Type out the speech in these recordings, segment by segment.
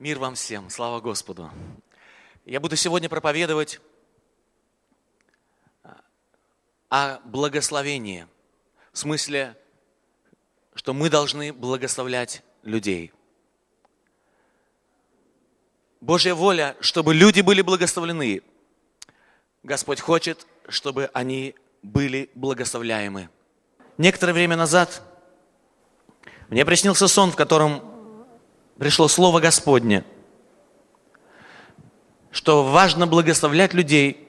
Мир вам всем, слава Господу. Я буду сегодня проповедовать а, о благословении, в смысле, что мы должны благословлять людей. Божья воля, чтобы люди были благословлены. Господь хочет, чтобы они были благословляемы. Некоторое время назад мне приснился сон, в котором пришло Слово Господне, что важно благословлять людей,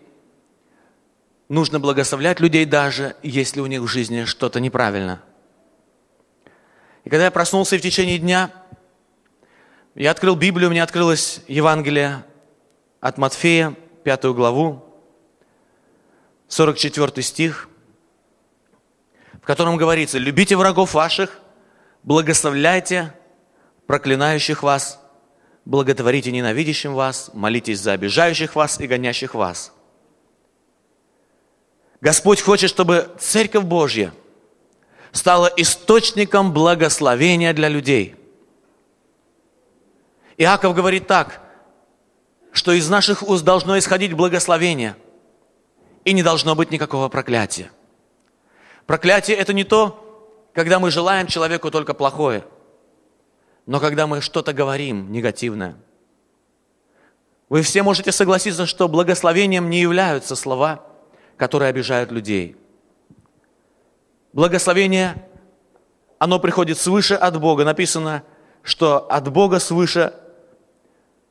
нужно благословлять людей даже, если у них в жизни что-то неправильно. И когда я проснулся и в течение дня, я открыл Библию, у меня открылось Евангелие от Матфея, пятую главу, 44 стих, в котором говорится, «Любите врагов ваших, благословляйте проклинающих вас, благотворите ненавидящим вас, молитесь за обижающих вас и гонящих вас. Господь хочет, чтобы Церковь Божья стала источником благословения для людей. Иаков говорит так, что из наших уст должно исходить благословение, и не должно быть никакого проклятия. Проклятие – это не то, когда мы желаем человеку только плохое – но когда мы что-то говорим негативное, вы все можете согласиться, что благословением не являются слова, которые обижают людей. Благословение, оно приходит свыше от Бога. Написано, что от Бога свыше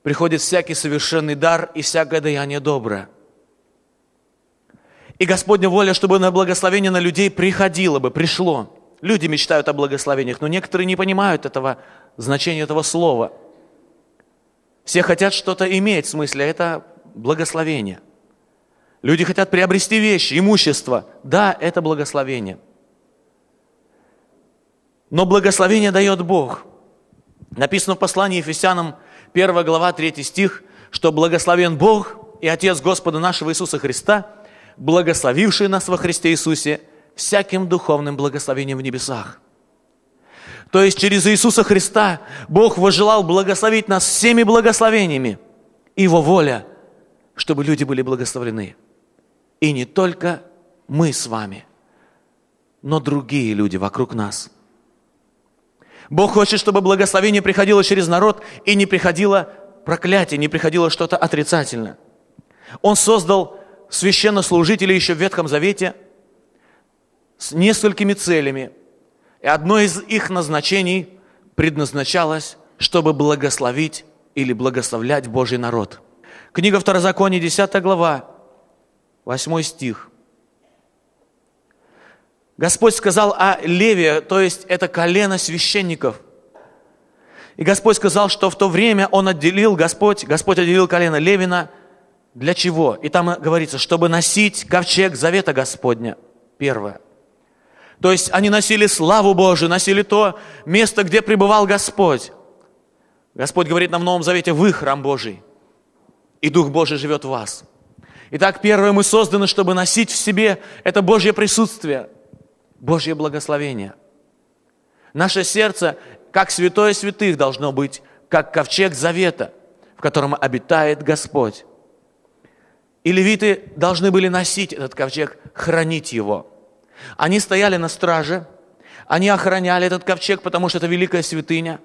приходит всякий совершенный дар и всякое даяние доброе. И Господня воля, чтобы на благословение на людей приходило бы, пришло. Люди мечтают о благословениях, но некоторые не понимают этого значение этого слова. Все хотят что-то иметь, в смысле, это благословение. Люди хотят приобрести вещи, имущество. Да, это благословение. Но благословение дает Бог. Написано в послании Ефесянам 1 глава 3 стих, что благословен Бог и Отец Господа нашего Иисуса Христа, благословивший нас во Христе Иисусе всяким духовным благословением в небесах – то есть через Иисуса Христа Бог вожелал благословить нас всеми благословениями. Его воля, чтобы люди были благословлены. И не только мы с вами, но другие люди вокруг нас. Бог хочет, чтобы благословение приходило через народ и не приходило проклятие, не приходило что-то отрицательное. Он создал священнослужителей еще в Ветхом Завете с несколькими целями – и одно из их назначений предназначалось, чтобы благословить или благословлять Божий народ. Книга Второзакония, 10 глава, 8 стих. Господь сказал о Леве, то есть это колено священников. И Господь сказал, что в то время Он отделил, Господь, Господь отделил колено Левина для чего? И там говорится, чтобы носить ковчег завета Господня. Первое – то есть они носили славу Божию, носили то место, где пребывал Господь. Господь говорит нам в Новом Завете, вы храм Божий, и Дух Божий живет в вас. Итак, первое, мы созданы, чтобы носить в себе это Божье присутствие, Божье благословение. Наше сердце, как святое святых, должно быть, как ковчег завета, в котором обитает Господь. И левиты должны были носить этот ковчег, хранить его – они стояли на страже, они охраняли этот ковчег, потому что это великая святыня.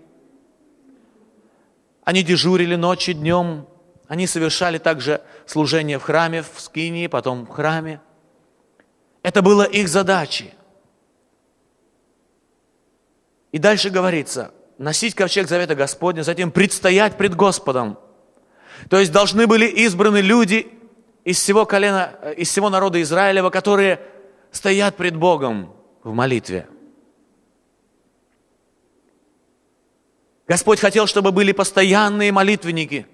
Они дежурили ночью, днем. Они совершали также служение в храме, в Скинии, потом в храме. Это было их задачей. И дальше говорится, носить ковчег завета Господня, затем предстоять пред Господом. То есть должны были избраны люди из всего колена, э, из всего народа Израилева, которые – стоят пред Богом в молитве. Господь хотел, чтобы были постоянные молитвенники.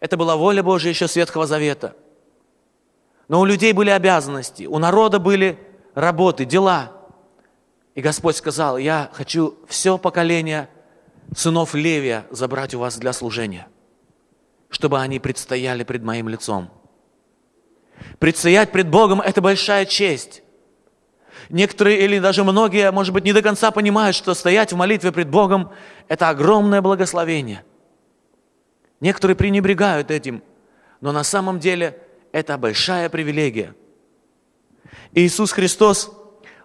Это была воля Божья еще с Завета. Но у людей были обязанности, у народа были работы, дела. И Господь сказал, я хочу все поколение сынов Левия забрать у вас для служения, чтобы они предстояли пред моим лицом – Предстоять пред Богом – это большая честь. Некоторые или даже многие, может быть, не до конца понимают, что стоять в молитве пред Богом – это огромное благословение. Некоторые пренебрегают этим, но на самом деле это большая привилегия. Иисус Христос,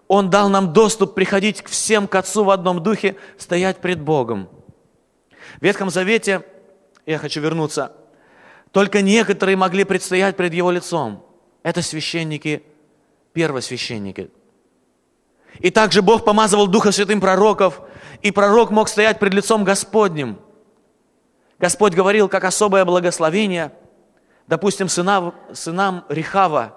Он дал нам доступ приходить к всем к Отцу в одном духе, стоять пред Богом. В Ветхом Завете, я хочу вернуться только некоторые могли предстоять пред Его лицом. Это священники, первосвященники. И также Бог помазывал Духа Святым пророков, и пророк мог стоять пред лицом Господним. Господь говорил, как особое благословение, допустим, сынам, сынам Рихава,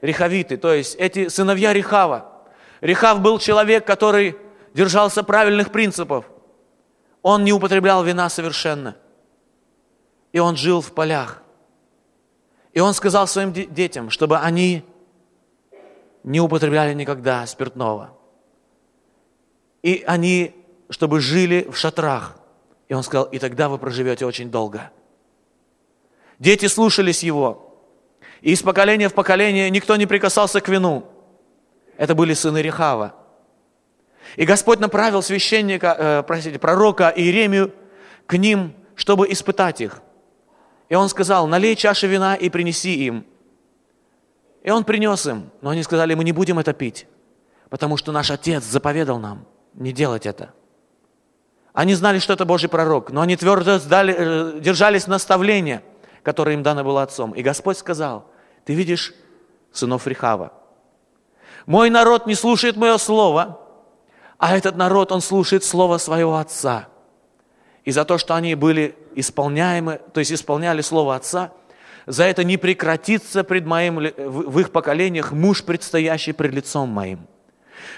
Рихавиты, то есть эти сыновья Рихава. Рихав был человек, который держался правильных принципов. Он не употреблял вина совершенно – и он жил в полях. И он сказал своим детям, чтобы они не употребляли никогда спиртного. И они, чтобы жили в шатрах. И он сказал, и тогда вы проживете очень долго. Дети слушались его. И из поколения в поколение никто не прикасался к вину. Это были сыны Рехава. И Господь направил священника, э, простите, пророка Иеремию к ним, чтобы испытать их – и он сказал, налей чаши вина и принеси им. И он принес им, но они сказали, мы не будем это пить, потому что наш отец заповедал нам не делать это. Они знали, что это Божий пророк, но они твердо сдали, э, держались наставления, которое им дано было отцом. И Господь сказал, ты видишь сынов Рихава. Мой народ не слушает мое слово, а этот народ, он слушает слово своего отца. И за то, что они были исполняемы, то есть исполняли Слово Отца, за это не прекратится пред моим, в их поколениях муж, предстоящий пред лицом моим.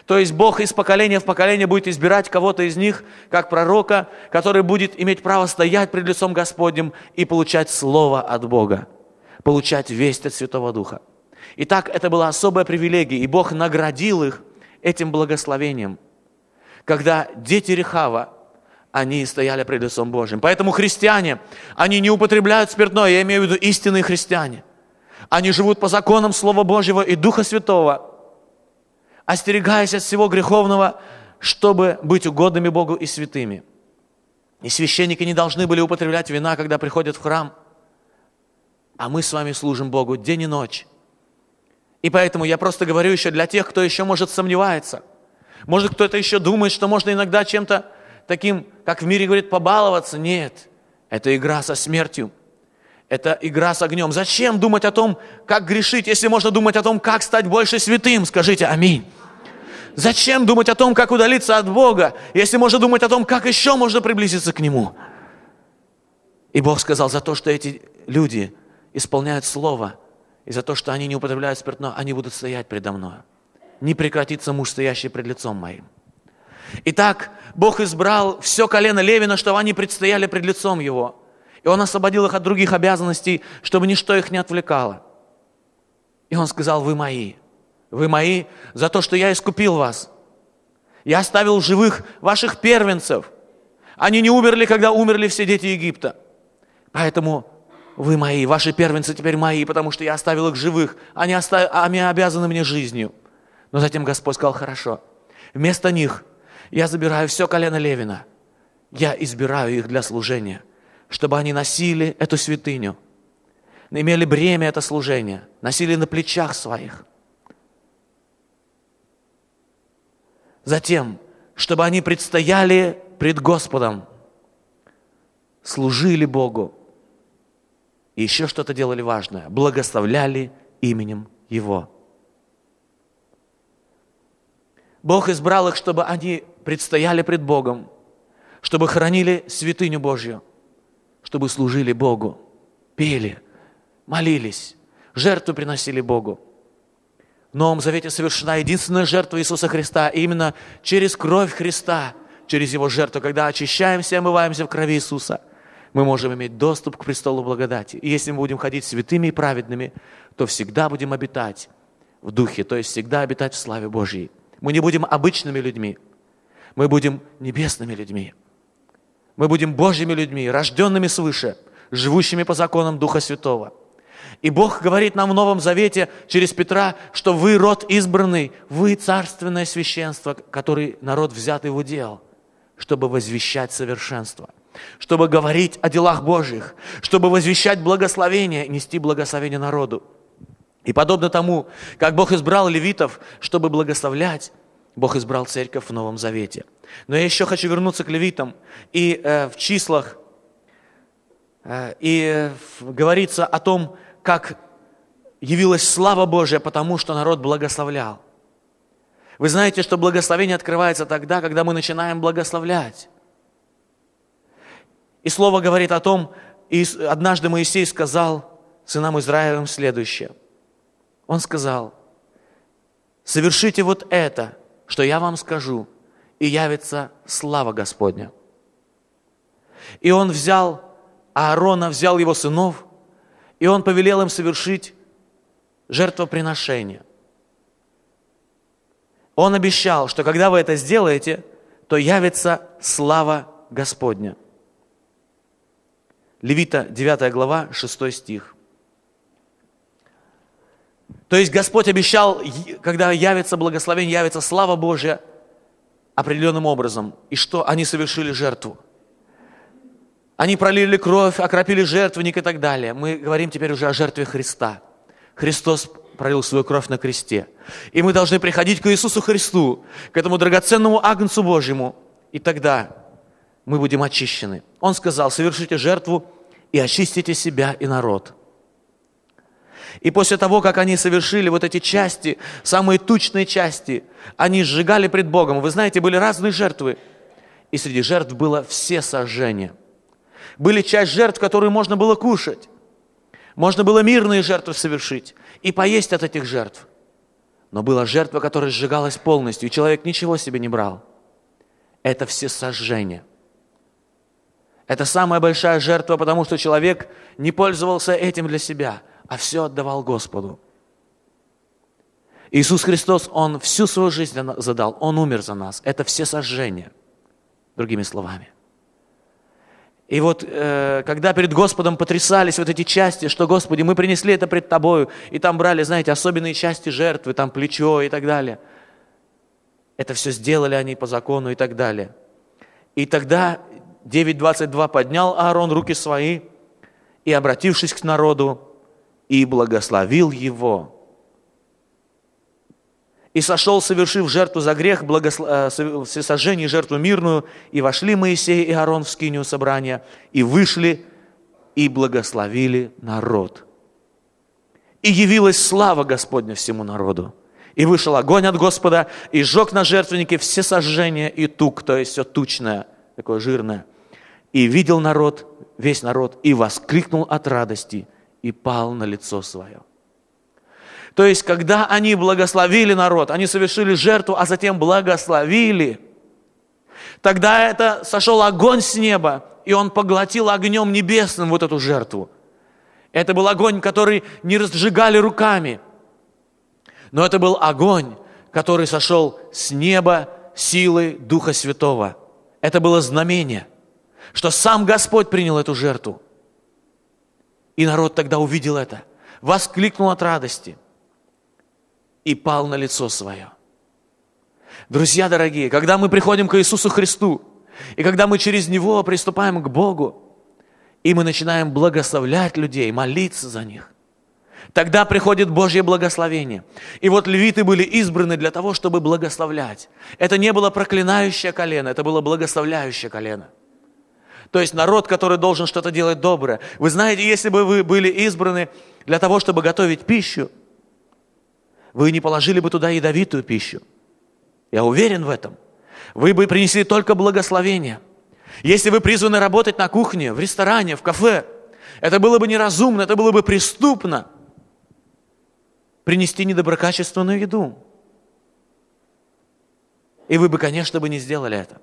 То есть Бог из поколения в поколение будет избирать кого-то из них, как пророка, который будет иметь право стоять пред лицом Господним и получать слово от Бога, получать весть от Святого Духа. Итак, это была особая привилегия, и Бог наградил их этим благословением. Когда дети Рехава они стояли пред лицом Божьим. Поэтому христиане, они не употребляют спиртное, я имею в виду истинные христиане. Они живут по законам Слова Божьего и Духа Святого, остерегаясь от всего греховного, чтобы быть угодными Богу и святыми. И священники не должны были употреблять вина, когда приходят в храм. А мы с вами служим Богу день и ночь. И поэтому я просто говорю еще для тех, кто еще может сомневается. Может кто-то еще думает, что можно иногда чем-то таким, как в мире говорит, побаловаться. Нет, это игра со смертью. Это игра с огнем. Зачем думать о том, как грешить, если можно думать о том, как стать больше святым? Скажите аминь. Зачем думать о том, как удалиться от Бога, если можно думать о том, как еще можно приблизиться к Нему? И Бог сказал, за то, что эти люди исполняют Слово, и за то, что они не употребляют спиртное, они будут стоять предо мной. Не прекратится муж, стоящий пред лицом моим. Итак, Бог избрал все колено Левина, чтобы они предстояли пред лицом Его. И Он освободил их от других обязанностей, чтобы ничто их не отвлекало. И Он сказал, вы мои. Вы мои за то, что я искупил вас. Я оставил живых ваших первенцев. Они не умерли, когда умерли все дети Египта. Поэтому вы мои, ваши первенцы теперь мои, потому что я оставил их живых. Они, остав... Они обязаны мне жизнью. Но затем Господь сказал, хорошо, вместо них – я забираю все колено Левина. Я избираю их для служения, чтобы они носили эту святыню, имели бремя это служение, носили на плечах своих. Затем, чтобы они предстояли пред Господом, служили Богу, и еще что-то делали важное, благословляли именем Его. Бог избрал их, чтобы они предстояли пред Богом, чтобы хранили святыню Божью, чтобы служили Богу, пели, молились, жертву приносили Богу. В Новом Завете совершена единственная жертва Иисуса Христа, именно через кровь Христа, через Его жертву, когда очищаемся и омываемся в крови Иисуса, мы можем иметь доступ к престолу благодати. И если мы будем ходить святыми и праведными, то всегда будем обитать в Духе, то есть всегда обитать в славе Божьей. Мы не будем обычными людьми. Мы будем небесными людьми. Мы будем Божьими людьми, рожденными свыше, живущими по законам Духа Святого. И Бог говорит нам в Новом Завете через Петра, что вы род избранный, вы царственное священство, который народ взятый его дел, чтобы возвещать совершенство, чтобы говорить о делах Божьих, чтобы возвещать благословение, нести благословение народу. И подобно тому, как Бог избрал левитов, чтобы благословлять, Бог избрал церковь в Новом Завете. Но я еще хочу вернуться к левитам. И э, в числах э, и э, говорится о том, как явилась слава Божия, потому что народ благословлял. Вы знаете, что благословение открывается тогда, когда мы начинаем благословлять. И слово говорит о том, и однажды Моисей сказал сынам Израилем следующее – он сказал, совершите вот это, что я вам скажу, и явится слава Господня. И он взял Аарона, взял его сынов, и он повелел им совершить жертвоприношение. Он обещал, что когда вы это сделаете, то явится слава Господня. Левита 9 глава 6 стих. То есть Господь обещал, когда явится благословение, явится слава Божья определенным образом. И что? Они совершили жертву. Они пролили кровь, окропили жертвенник и так далее. Мы говорим теперь уже о жертве Христа. Христос пролил свою кровь на кресте. И мы должны приходить к Иисусу Христу, к этому драгоценному Агнцу Божьему. И тогда мы будем очищены. Он сказал, совершите жертву и очистите себя и народ. И после того, как они совершили вот эти части, самые тучные части, они сжигали пред Богом. Вы знаете, были разные жертвы. И среди жертв было все сожжения. Были часть жертв, которые можно было кушать. Можно было мирные жертвы совершить и поесть от этих жертв. Но была жертва, которая сжигалась полностью, и человек ничего себе не брал. Это все сожжение. Это самая большая жертва, потому что человек не пользовался этим для себя – а все отдавал Господу. Иисус Христос, Он всю свою жизнь задал, Он умер за нас. Это все сожжения, другими словами. И вот э, когда перед Господом потрясались вот эти части, что, Господи, мы принесли это пред Тобою, и там брали, знаете, особенные части жертвы, там плечо и так далее. Это все сделали они по закону и так далее. И тогда 9.22 поднял Аарон руки свои и, обратившись к народу, и благословил его. И сошел, совершив жертву за грех, благосло... Э, всесожжение жертву мирную, и вошли Моисей и Аарон в скинию собрания, и вышли, и благословили народ. И явилась слава Господня всему народу. И вышел огонь от Господа, и сжег на жертвеннике все сожжения и тук, то есть все тучное, такое жирное. И видел народ, весь народ, и воскликнул от радости, и пал на лицо свое. То есть, когда они благословили народ, они совершили жертву, а затем благословили, тогда это сошел огонь с неба, и он поглотил огнем небесным вот эту жертву. Это был огонь, который не разжигали руками, но это был огонь, который сошел с неба силой Духа Святого. Это было знамение, что сам Господь принял эту жертву. И народ тогда увидел это, воскликнул от радости и пал на лицо свое. Друзья дорогие, когда мы приходим к Иисусу Христу, и когда мы через Него приступаем к Богу, и мы начинаем благословлять людей, молиться за них, Тогда приходит Божье благословение. И вот левиты были избраны для того, чтобы благословлять. Это не было проклинающее колено, это было благословляющее колено. То есть народ, который должен что-то делать доброе. Вы знаете, если бы вы были избраны для того, чтобы готовить пищу, вы не положили бы туда ядовитую пищу. Я уверен в этом. Вы бы принесли только благословение. Если вы призваны работать на кухне, в ресторане, в кафе, это было бы неразумно, это было бы преступно принести недоброкачественную еду. И вы бы, конечно, бы не сделали это.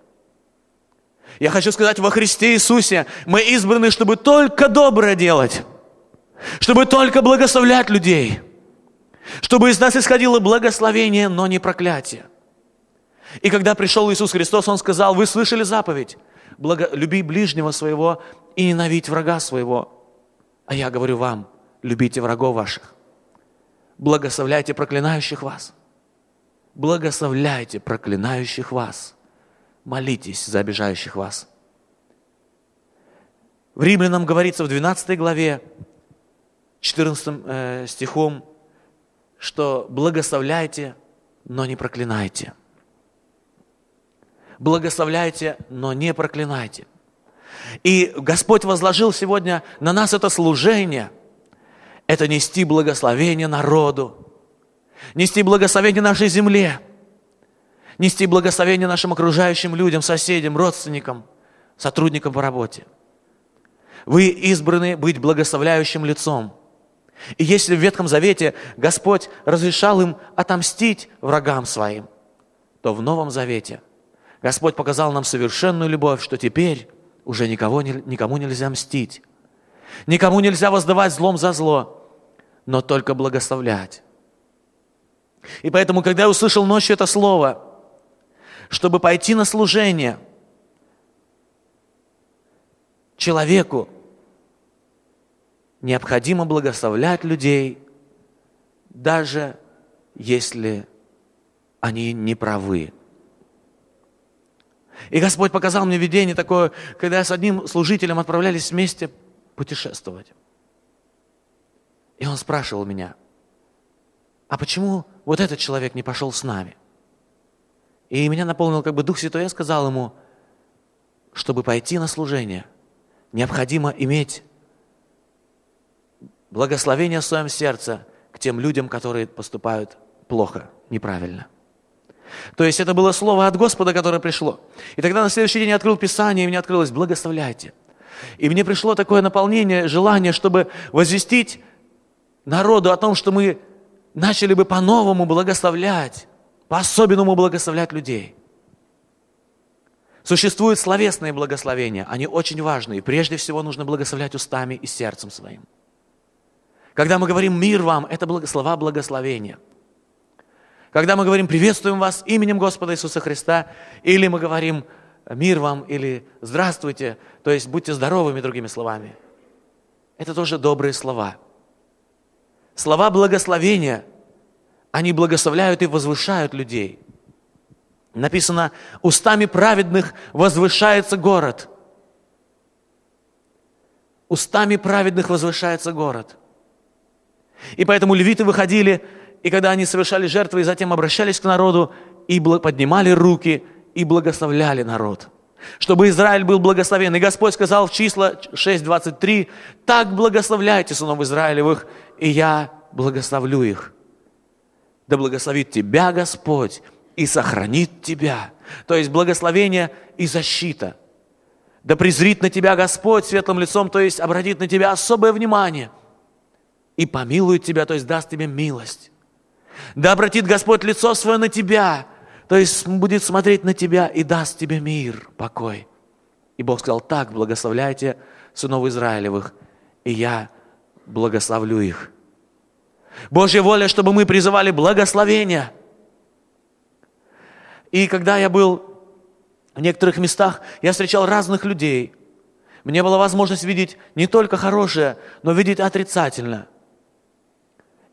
Я хочу сказать, во Христе Иисусе мы избраны, чтобы только доброе делать, чтобы только благословлять людей, чтобы из нас исходило благословение, но не проклятие. И когда пришел Иисус Христос, Он сказал, вы слышали заповедь, благо... люби ближнего своего и ненавидь врага своего. А я говорю вам, любите врагов ваших, благословляйте проклинающих вас, благословляйте проклинающих вас – молитесь за обижающих вас. В Римлянам говорится в 12 главе, 14 э, стихом, что благословляйте, но не проклинайте. Благословляйте, но не проклинайте. И Господь возложил сегодня на нас это служение, это нести благословение народу, нести благословение нашей земле – нести благословение нашим окружающим людям, соседям, родственникам, сотрудникам по работе. Вы избраны быть благословляющим лицом. И если в Ветхом Завете Господь разрешал им отомстить врагам своим, то в Новом Завете Господь показал нам совершенную любовь, что теперь уже никого, никому нельзя мстить, никому нельзя воздавать злом за зло, но только благословлять. И поэтому, когда я услышал ночью это слово – чтобы пойти на служение человеку, необходимо благословлять людей, даже если они не правы. И Господь показал мне видение такое, когда с одним служителем отправлялись вместе путешествовать. И он спрашивал меня, а почему вот этот человек не пошел с нами? И меня наполнил как бы Дух Святой, я сказал ему, чтобы пойти на служение, необходимо иметь благословение в своем сердце к тем людям, которые поступают плохо, неправильно. То есть это было слово от Господа, которое пришло. И тогда на следующий день я открыл Писание, и мне открылось «благословляйте». И мне пришло такое наполнение, желание, чтобы возвестить народу о том, что мы начали бы по-новому благословлять по-особенному благословлять людей. Существуют словесные благословения, они очень важны, и прежде всего нужно благословлять устами и сердцем своим. Когда мы говорим «мир вам», это слова благословения. Когда мы говорим «приветствуем вас именем Господа Иисуса Христа», или мы говорим «мир вам» или «здравствуйте», то есть «будьте здоровыми» другими словами. Это тоже добрые слова. Слова благословения – они благословляют и возвышают людей. Написано, устами праведных возвышается город. Устами праведных возвышается город. И поэтому левиты выходили, и когда они совершали жертвы, и затем обращались к народу, и поднимали руки, и благословляли народ чтобы Израиль был благословен. И Господь сказал в числа 6.23, «Так благословляйте сынов Израилевых, и я благословлю их». Да благословит тебя Господь и сохранит тебя. То есть благословение и защита. Да презрит на тебя Господь светлым лицом, то есть обратит на тебя особое внимание. И помилует тебя, то есть даст тебе милость. Да обратит Господь лицо свое на тебя, то есть будет смотреть на тебя и даст тебе мир, покой. И Бог сказал, так благословляйте сынов Израилевых, и я благословлю их. Божья воля, чтобы мы призывали благословения. И когда я был в некоторых местах, я встречал разных людей. Мне была возможность видеть не только хорошее, но видеть отрицательное.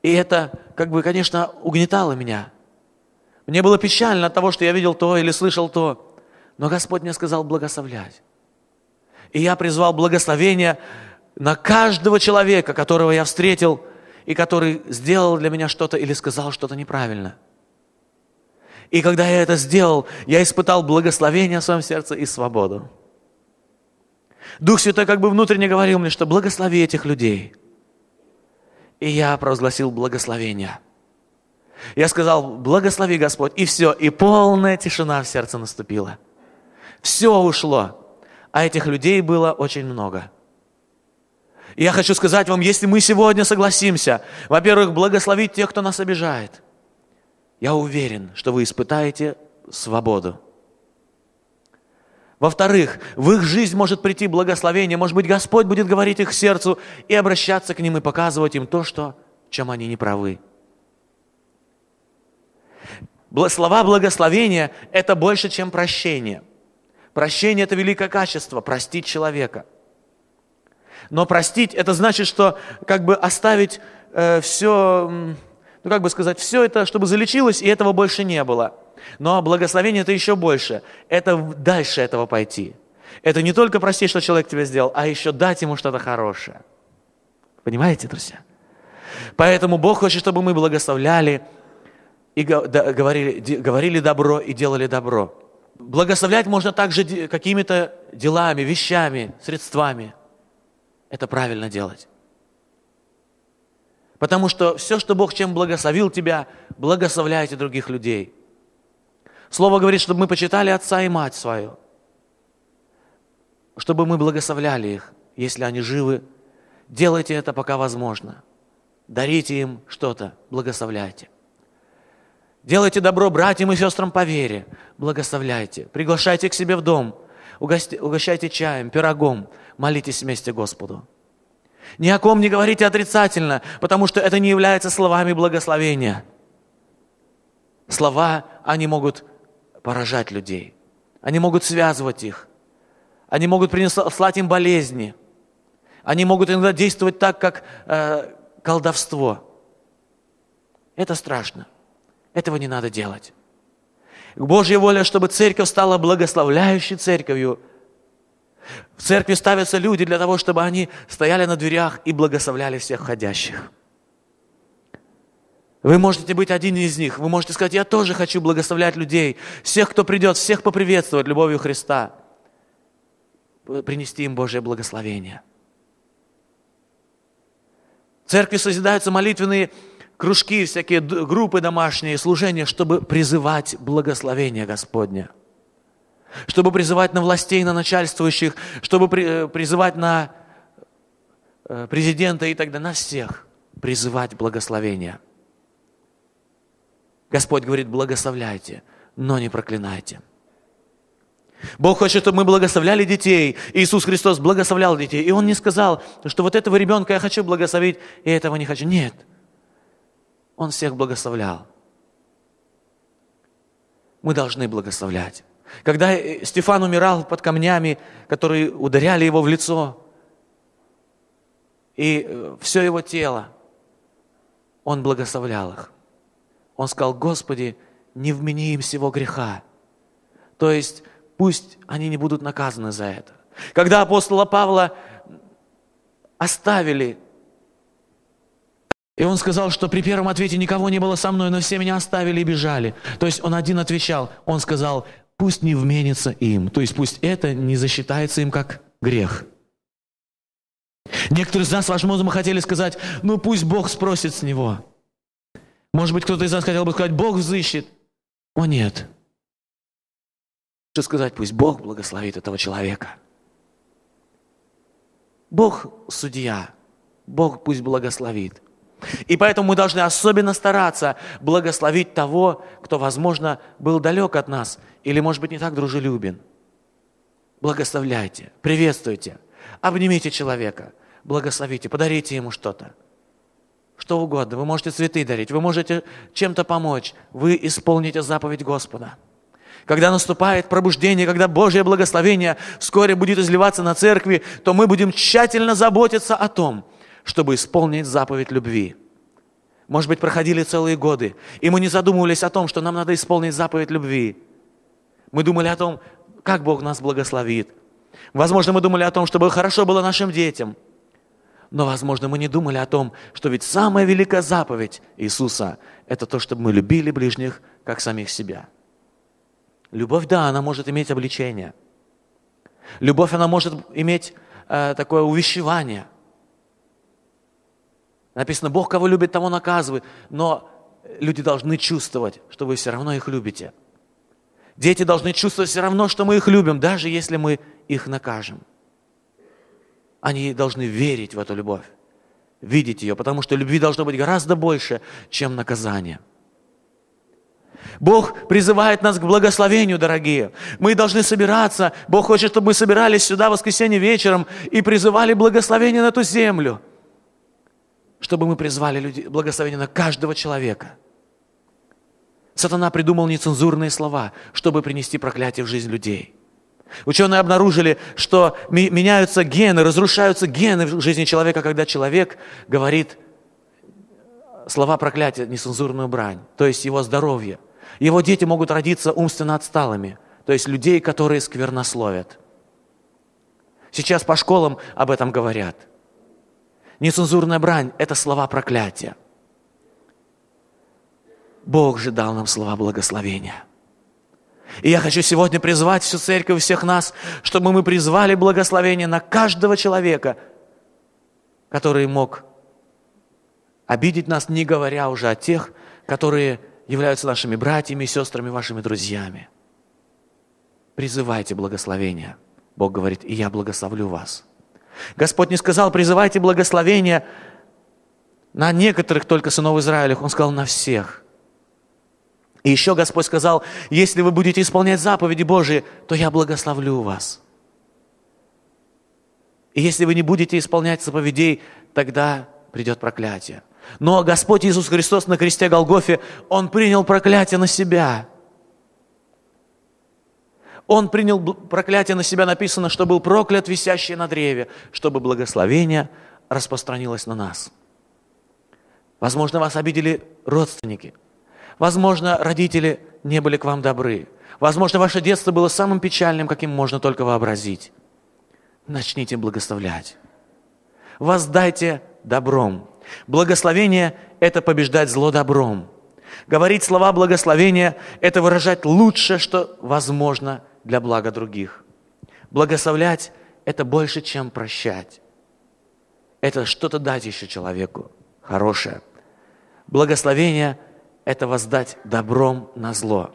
И это, как бы, конечно, угнетало меня. Мне было печально от того, что я видел то или слышал то. Но Господь мне сказал благословлять. И я призвал благословение на каждого человека, которого я встретил – и который сделал для меня что-то или сказал что-то неправильно. И когда я это сделал, я испытал благословение в своем сердце и свободу. Дух Святой как бы внутренне говорил мне, что благослови этих людей. И я провозгласил благословение. Я сказал, благослови Господь. И все, и полная тишина в сердце наступила. Все ушло. А этих людей было очень много – и я хочу сказать вам, если мы сегодня согласимся, во-первых, благословить тех, кто нас обижает, я уверен, что вы испытаете свободу. Во-вторых, в их жизнь может прийти благословение, может быть, Господь будет говорить их сердцу и обращаться к ним и показывать им то, что, чем они не правы. Слова благословения – это больше, чем прощение. Прощение – это великое качество, простить человека – но простить, это значит, что как бы оставить э, все, ну как бы сказать, все это, чтобы залечилось, и этого больше не было. Но благословение это еще больше. Это дальше этого пойти. Это не только простить, что человек тебе сделал, а еще дать ему что-то хорошее. Понимаете, друзья? Поэтому Бог хочет, чтобы мы благословляли и говорили, говорили добро и делали добро. Благословлять можно также какими-то делами, вещами, средствами это правильно делать. Потому что все, что Бог чем благословил тебя, благословляйте других людей. Слово говорит, чтобы мы почитали отца и мать свою, чтобы мы благословляли их, если они живы. Делайте это, пока возможно. Дарите им что-то, благословляйте. Делайте добро братьям и сестрам по вере, благословляйте. Приглашайте к себе в дом – угощайте чаем, пирогом, молитесь вместе Господу. Ни о ком не говорите отрицательно, потому что это не является словами благословения. Слова, они могут поражать людей. Они могут связывать их. Они могут принеслать им болезни. Они могут иногда действовать так, как э, колдовство. Это страшно. Этого не надо делать. Божья воля, чтобы церковь стала благословляющей церковью. В церкви ставятся люди для того, чтобы они стояли на дверях и благословляли всех входящих. Вы можете быть один из них. Вы можете сказать, я тоже хочу благословлять людей, всех, кто придет, всех поприветствовать любовью Христа, принести им Божье благословение. В церкви созидаются молитвенные кружки, всякие группы домашние, служения, чтобы призывать благословение Господня, чтобы призывать на властей, на начальствующих, чтобы при, э, призывать на э, президента и тогда на всех призывать благословение. Господь говорит, благословляйте, но не проклинайте. Бог хочет, чтобы мы благословляли детей. Иисус Христос благословлял детей. И Он не сказал, что вот этого ребенка я хочу благословить, и этого не хочу. Нет. Он всех благословлял. Мы должны благословлять. Когда э, Стефан умирал под камнями, которые ударяли его в лицо, и э, все его тело, он благословлял их. Он сказал, Господи, не вмени им всего греха. То есть пусть они не будут наказаны за это. Когда апостола Павла оставили и он сказал, что при первом ответе никого не было со мной, но все меня оставили и бежали. То есть он один отвечал, он сказал, пусть не вменится им, то есть пусть это не засчитается им как грех. Некоторые из нас, возможно, хотели сказать, ну пусть Бог спросит с него. Может быть, кто-то из нас хотел бы сказать, Бог взыщет. О нет. Лучше сказать, пусть Бог благословит этого человека. Бог судья, Бог пусть благословит. И поэтому мы должны особенно стараться благословить того, кто, возможно, был далек от нас или, может быть, не так дружелюбен. Благословляйте, приветствуйте, обнимите человека, благословите, подарите ему что-то. Что угодно. Вы можете цветы дарить, вы можете чем-то помочь. Вы исполните заповедь Господа. Когда наступает пробуждение, когда Божье благословение вскоре будет изливаться на церкви, то мы будем тщательно заботиться о том – чтобы исполнить заповедь любви. Может быть, проходили целые годы, и мы не задумывались о том, что нам надо исполнить заповедь любви. Мы думали о том, как Бог нас благословит. Возможно, мы думали о том, чтобы хорошо было нашим детям. Но, возможно, мы не думали о том, что ведь самая великая заповедь Иисуса – это то, чтобы мы любили ближних, как самих себя. Любовь, да, она может иметь обличение. Любовь, она может иметь э, такое увещевание – Написано, Бог кого любит, того наказывает. Но люди должны чувствовать, что вы все равно их любите. Дети должны чувствовать все равно, что мы их любим, даже если мы их накажем. Они должны верить в эту любовь, видеть ее, потому что любви должно быть гораздо больше, чем наказание. Бог призывает нас к благословению, дорогие. Мы должны собираться. Бог хочет, чтобы мы собирались сюда в воскресенье вечером и призывали благословение на эту землю – чтобы мы призвали людей, благословение на каждого человека. Сатана придумал нецензурные слова, чтобы принести проклятие в жизнь людей. Ученые обнаружили, что меняются гены, разрушаются гены в жизни человека, когда человек говорит слова проклятия, нецензурную брань, то есть его здоровье. Его дети могут родиться умственно отсталыми, то есть людей, которые сквернословят. Сейчас по школам об этом говорят – Нецензурная брань – это слова проклятия. Бог же дал нам слова благословения. И я хочу сегодня призвать всю церковь, всех нас, чтобы мы призвали благословение на каждого человека, который мог обидеть нас, не говоря уже о тех, которые являются нашими братьями, сестрами, вашими друзьями. Призывайте благословение. Бог говорит, и я благословлю вас – Господь не сказал, призывайте благословение на некоторых только сынов Израилях. Он сказал, на всех. И еще Господь сказал, если вы будете исполнять заповеди Божии, то я благословлю вас. И если вы не будете исполнять заповедей, тогда придет проклятие. Но Господь Иисус Христос на кресте Голгофе, Он принял проклятие на себя – он принял проклятие на себя, написано, что был проклят, висящий на древе, чтобы благословение распространилось на нас. Возможно, вас обидели родственники. Возможно, родители не были к вам добры. Возможно, ваше детство было самым печальным, каким можно только вообразить. Начните благословлять. Воздайте добром. Благословение – это побеждать зло добром. Говорить слова благословения – это выражать лучшее, что возможно для блага других. Благословлять – это больше, чем прощать. Это что-то дать еще человеку хорошее. Благословение – это воздать добром на зло.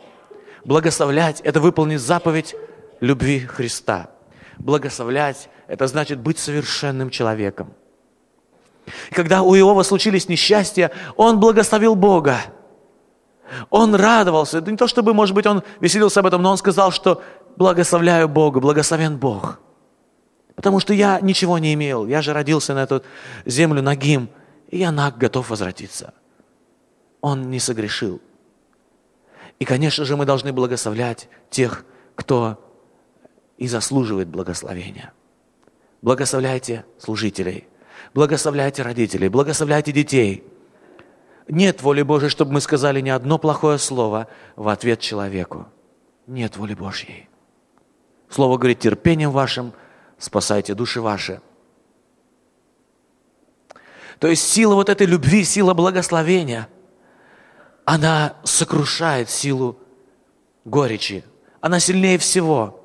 Благословлять – это выполнить заповедь любви Христа. Благословлять – это значит быть совершенным человеком. И когда у Иова случились несчастья, он благословил Бога. Он радовался. Это не то, чтобы, может быть, он веселился об этом, но он сказал, что благословляю Бога, благословен Бог. Потому что я ничего не имел. Я же родился на эту землю нагим. И я наг готов возвратиться. Он не согрешил. И, конечно же, мы должны благословлять тех, кто и заслуживает благословения. Благословляйте служителей, благословляйте родителей, благословляйте детей. Нет воли Божьей, чтобы мы сказали ни одно плохое слово в ответ человеку. Нет воли Божьей. Слово говорит, терпением вашим спасайте души ваши. То есть сила вот этой любви, сила благословения, она сокрушает силу горечи. Она сильнее всего.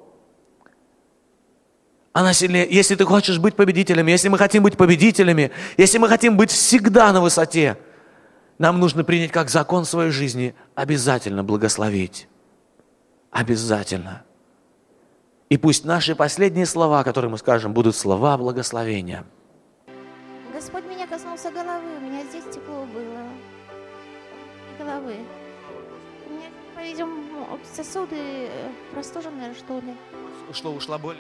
Она сильнее. Если ты хочешь быть победителем, если мы хотим быть победителями, если мы хотим быть всегда на высоте, нам нужно принять как закон своей жизни обязательно благословить. Обязательно. И пусть наши последние слова, которые мы скажем, будут слова благословения. Господь меня коснулся головы, у меня здесь тепло было. Головы. У меня, по-видимому, сосуды э, простуженные, что ли. Что, ушла боль?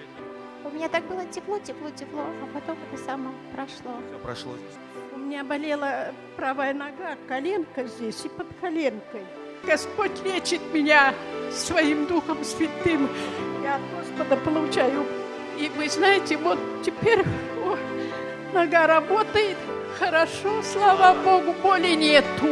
У меня так было тепло, тепло, тепло, а потом это само прошло. Все прошло. У меня болела правая нога, коленка здесь и под коленкой. Господь лечит меня своим Духом Святым. Я от Господа получаю. И вы знаете, вот теперь о, нога работает хорошо, слава Богу, боли нету.